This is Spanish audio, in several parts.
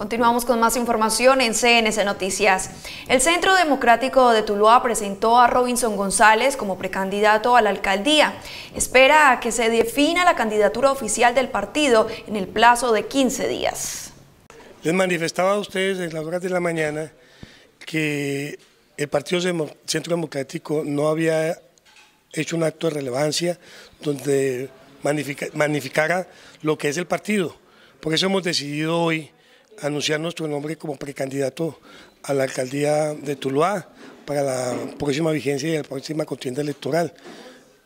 Continuamos con más información en CNC Noticias. El Centro Democrático de Tuluá presentó a Robinson González como precandidato a la alcaldía. Espera que se defina la candidatura oficial del partido en el plazo de 15 días. Les manifestaba a ustedes en las horas de la mañana que el Partido Centro Democrático no había hecho un acto de relevancia donde magnificara lo que es el partido. Por eso hemos decidido hoy anunciar nuestro nombre como precandidato a la alcaldía de Tuluá para la próxima vigencia y la próxima contienda electoral.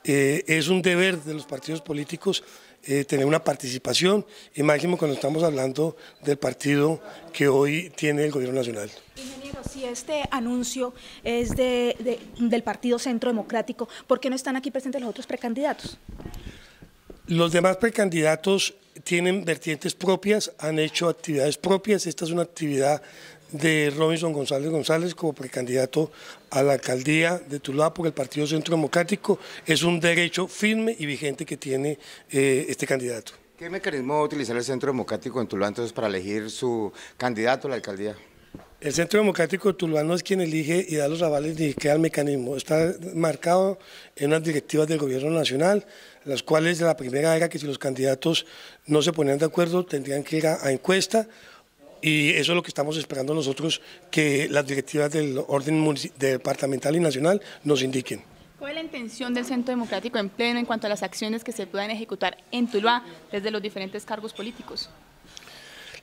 Eh, es un deber de los partidos políticos eh, tener una participación y máximo cuando estamos hablando del partido que hoy tiene el gobierno nacional. Ingeniero, si este anuncio es del Partido Centro Democrático, ¿por qué no están aquí presentes los otros precandidatos? Los demás precandidatos tienen vertientes propias, han hecho actividades propias. Esta es una actividad de Robinson González González como precandidato a la alcaldía de Tuluá por el Partido Centro Democrático. Es un derecho firme y vigente que tiene eh, este candidato. ¿Qué mecanismo va a utilizar el Centro Democrático en Tuluá entonces para elegir su candidato a la alcaldía? El Centro Democrático no es quien elige y da los avales y crea el mecanismo. Está marcado en las directivas del Gobierno Nacional, las cuales de la primera era que si los candidatos no se ponían de acuerdo tendrían que ir a, a encuesta y eso es lo que estamos esperando nosotros que las directivas del orden departamental y nacional nos indiquen. ¿Cuál es la intención del Centro Democrático en pleno en cuanto a las acciones que se puedan ejecutar en Tuluá desde los diferentes cargos políticos?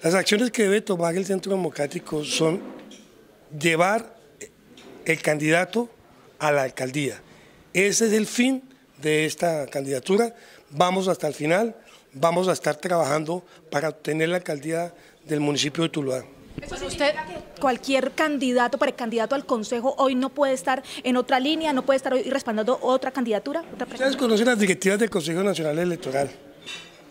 Las acciones que debe tomar el Centro Democrático son llevar el candidato a la alcaldía. Ese es el fin de esta candidatura. Vamos hasta el final, vamos a estar trabajando para obtener la alcaldía del municipio de Tuluá. candidato pues usted, cualquier candidato, candidato al consejo, hoy no puede estar en otra línea, no puede estar hoy respaldando otra candidatura. Ustedes conocen las directivas del Consejo Nacional Electoral.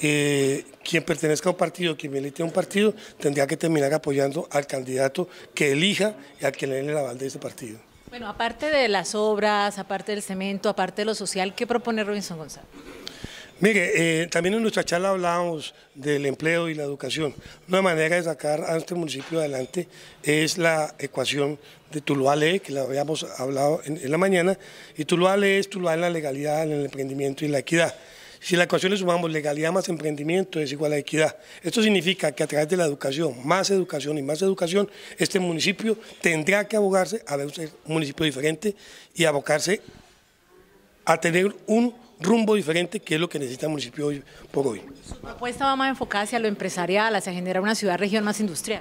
Eh, quien pertenezca a un partido, quien milite a un partido, tendría que terminar apoyando al candidato que elija y al que le dé el aval de ese partido. Bueno, aparte de las obras, aparte del cemento, aparte de lo social, ¿qué propone Robinson González? Mire, eh, también en nuestra charla hablábamos del empleo y la educación. Una manera de sacar a este municipio adelante es la ecuación de tuluá que la habíamos hablado en, la mañana, y tuluá es Tuluá en la legalidad, en el emprendimiento y la equidad. Si la ecuación le sumamos legalidad más emprendimiento es igual a equidad. Esto significa que a través de la educación, más educación y más educación, este municipio tendrá que abogarse a ver un municipio diferente y abocarse a tener un rumbo diferente que es lo que necesita el municipio hoy por hoy. Su propuesta va más enfocada hacia lo empresarial, hacia generar una ciudad-región más industrial.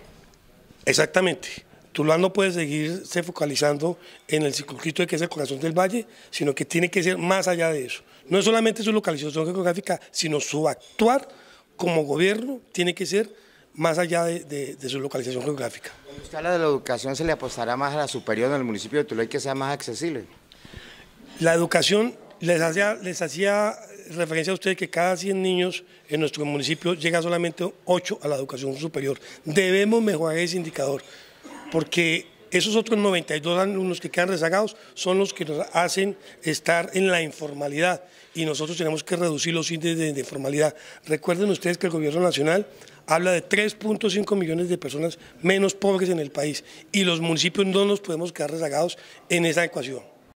Exactamente. Tuluá no puede seguirse focalizando en el circuito de que es el corazón del valle, sino que tiene que ser más allá de eso. No es solamente su localización geográfica, sino su actuar como gobierno tiene que ser más allá de, su localización geográfica. Cuando usted habla de la educación, ¿se le apostará más a la superior en el municipio de Tulay que sea más accesible? La educación, les hacía, les hacía referencia a ustedes que cada 100 niños en nuestro municipio llega solamente 8 a la educación superior. Debemos mejorar ese indicador, porque esos otros 92 alumnos que quedan rezagados son los que nos hacen estar en la informalidad y nosotros tenemos que reducir los índices de informalidad. Recuerden ustedes que el gobierno nacional habla de 3.5 millones de personas menos pobres en el país y los municipios no nos podemos quedar rezagados en esa ecuación.